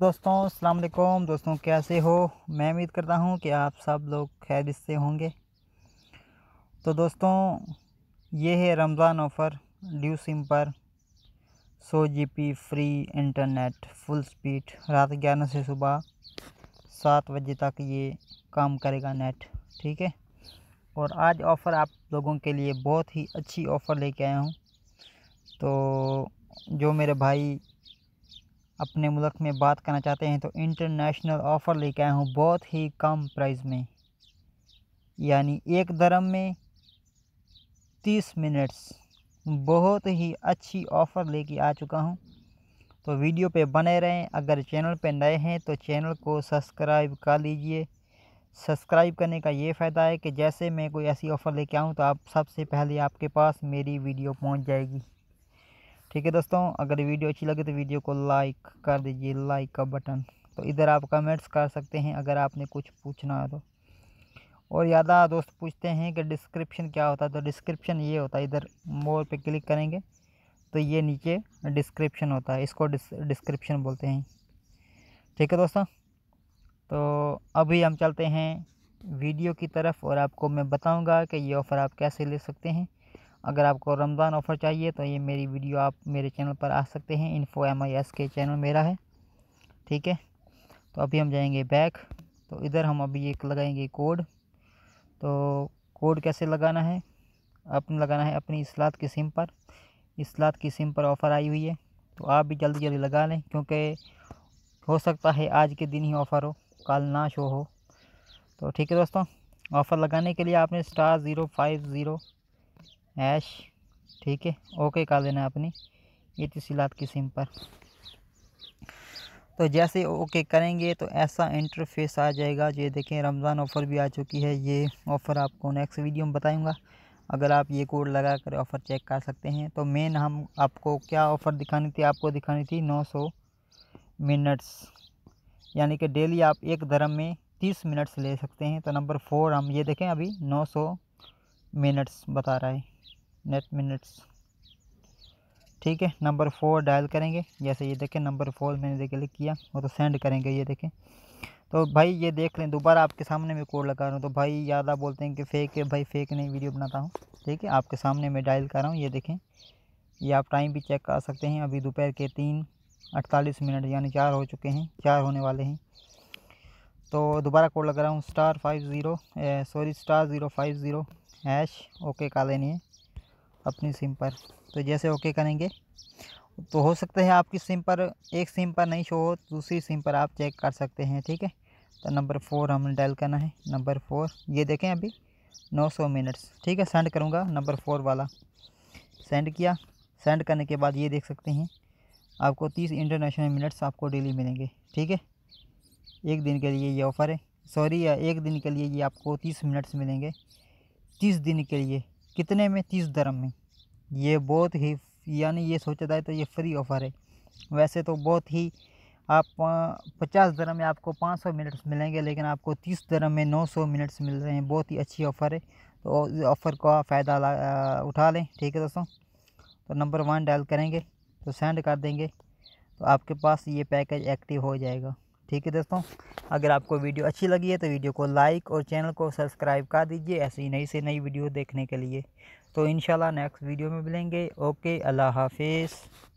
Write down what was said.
दोस्तों अस्सलाम वालेकुम दोस्तों कैसे हो मैं उम्मीद करता हूँ कि आप सब लोग खैर से होंगे तो दोस्तों ये है रमज़ान ऑफ़र ड्यू सिम पर सौ G P free internet full speed रात ग्यारह से सुबह सात बजे तक ये काम करेगा नेट ठीक है और आज ऑफ़र आप लोगों के लिए बहुत ही अच्छी ऑफ़र लेके आया हूँ तो जो मेरे भाई अपने मुल्क में बात करना चाहते हैं तो इंटरनेशनल ऑफ़र लेके आया हूँ बहुत ही कम प्राइस में यानी एक दरम में तीस मिनट्स बहुत ही अच्छी ऑफ़र लेके आ चुका हूँ तो वीडियो पे बने रहें अगर चैनल पे नए हैं तो चैनल को सब्सक्राइब कर लीजिए सब्सक्राइब करने का ये फ़ायदा है कि जैसे मैं कोई ऐसी ऑफ़र लेके आऊँ तो आप सबसे पहले आपके पास मेरी वीडियो पहुँच जाएगी ठीक है दोस्तों अगर वीडियो अच्छी लगे तो वीडियो को लाइक कर दीजिए लाइक का बटन तो इधर आप कमेंट्स कर सकते हैं अगर आपने कुछ पूछना है तो और ज़्यादा दोस्त पूछते हैं कि डिस्क्रिप्शन क्या होता है तो डिस्क्रिप्शन ये होता है इधर मोर पे क्लिक करेंगे तो ये नीचे डिस्क्रिप्शन होता है इसको डिस्क्रिप्शन बोलते हैं ठीक है दोस्तों तो अभी हम चलते हैं वीडियो की तरफ और आपको मैं बताऊंगा कि ये ऑफ़र आप कैसे ले सकते हैं अगर आपको रमज़ान ऑफ़र चाहिए तो ये मेरी वीडियो आप मेरे चैनल पर आ सकते हैं इन्फो एम आई एस के चैनल मेरा है ठीक है तो अभी हम जाएंगे बैक तो इधर हम अभी एक लगाएंगे कोड तो कोड कैसे लगाना है अपने लगाना है अपनी इसलात की सिम पर इसलात की सिम पर ऑफ़र आई हुई है तो आप भी जल्दी जल्दी लगा लें क्योंकि हो सकता है आज के दिन ही ऑफ़र हो कल ना शो हो तो ठीक है दोस्तों ऑफ़र लगाने के लिए आपने star zero five zero hash ठीक है ओके कर देना अपनी ये तफसीत तो की सिम पर तो जैसे ओके करेंगे तो ऐसा इंटरफेस आ जाएगा ये देखें रमज़ान ऑफ़र भी आ चुकी है ये ऑफ़र आपको नेक्स्ट वीडियो में बताऊंगा अगर आप ये कोड लगा कर ऑफ़र चेक कर सकते हैं तो मेन हम आपको क्या ऑफ़र दिखानी थी आपको दिखानी थी 900 मिनट्स यानी कि डेली आप एक धर्म में 30 मिनट्स ले सकते हैं तो नंबर फोर हम ये देखें अभी नौ मिनट्स बता रहा है नेट मिनट्स ठीक है नंबर फोर डायल करेंगे जैसे ये देखें नंबर फोर मैंने देखे क्लिक किया और तो सेंड करेंगे ये देखें तो भाई ये देख लें दोबारा आपके सामने मैं कोड लगा रहा हूँ तो भाई ज़्यादा बोलते हैं कि फेक है भाई फेक नहीं वीडियो बनाता हूँ ठीक है आपके सामने मैं डायल कर रहा हूँ ये देखें ये आप टाइम भी चेक कर सकते हैं अभी दोपहर के तीन अड़तालीस मिनट यानी चार हो चुके हैं चार होने वाले हैं तो दोबारा कोड लगा रहा हूँ star five zero sorry star zero five zero hash okay का लेनी है अपनी सिम पर तो जैसे ओके करेंगे तो हो सकता है आपकी सिम पर एक सिम पर नहीं शो हो दूसरी सिम पर आप चेक कर सकते हैं ठीक है तो नंबर फोर हमने डायल करना है नंबर फोर ये देखें अभी नौ सौ मिनट्स ठीक है सेंड करूँगा नंबर फोर वाला सेंड किया सेंड करने के बाद ये देख सकते हैं आपको तीस इंटरनेशनल मिनट्स आपको डेली मिलेंगे ठीक है एक दिन के लिए ये ऑफ़र है सॉरी एक दिन के लिए ये आपको तीस मिनट्स मिलेंगे तीस दिन के लिए कितने में तीस दरम में ये बहुत ही यानी ये सोचा जाए तो ये फ्री ऑफ़र है वैसे तो बहुत ही आप पचास दरम में आपको पाँच सौ मिनट्स मिलेंगे लेकिन आपको तीस दरम में नौ सौ मिनट्स मिल रहे हैं बहुत ही अच्छी ऑफ़र है तो ऑफ़र का फ़ायदा उठा लें ठीक है दोस्तों तो नंबर वन डायल करेंगे तो सेंड कर देंगे तो आपके पास ये पैकेज एक्टिव हो जाएगा ठीक है दोस्तों अगर आपको वीडियो अच्छी लगी है तो वीडियो को लाइक और चैनल को सब्सक्राइब कर दीजिए ऐसी नई से नई वीडियो देखने के लिए तो इन नेक्स्ट वीडियो में मिलेंगे ओके अल्लाह हाफिज़